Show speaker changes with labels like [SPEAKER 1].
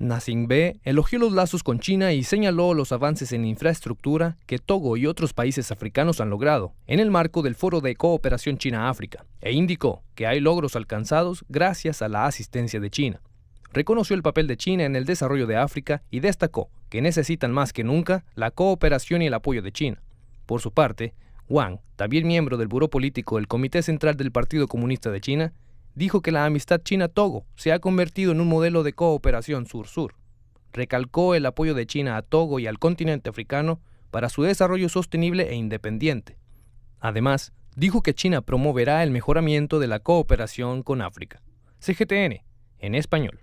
[SPEAKER 1] Nasingbe elogió los lazos con China y señaló los avances en infraestructura que Togo y otros países africanos han logrado en el marco del Foro de Cooperación China-África e indicó que hay logros alcanzados gracias a la asistencia de China. Reconoció el papel de China en el desarrollo de África y destacó que necesitan más que nunca la cooperación y el apoyo de China. Por su parte, Wang, también miembro del Buró Político del Comité Central del Partido Comunista de China, dijo que la amistad China-Togo se ha convertido en un modelo de cooperación sur-sur. Recalcó el apoyo de China a Togo y al continente africano para su desarrollo sostenible e independiente. Además, dijo que China promoverá el mejoramiento de la cooperación con África. CGTN, en español.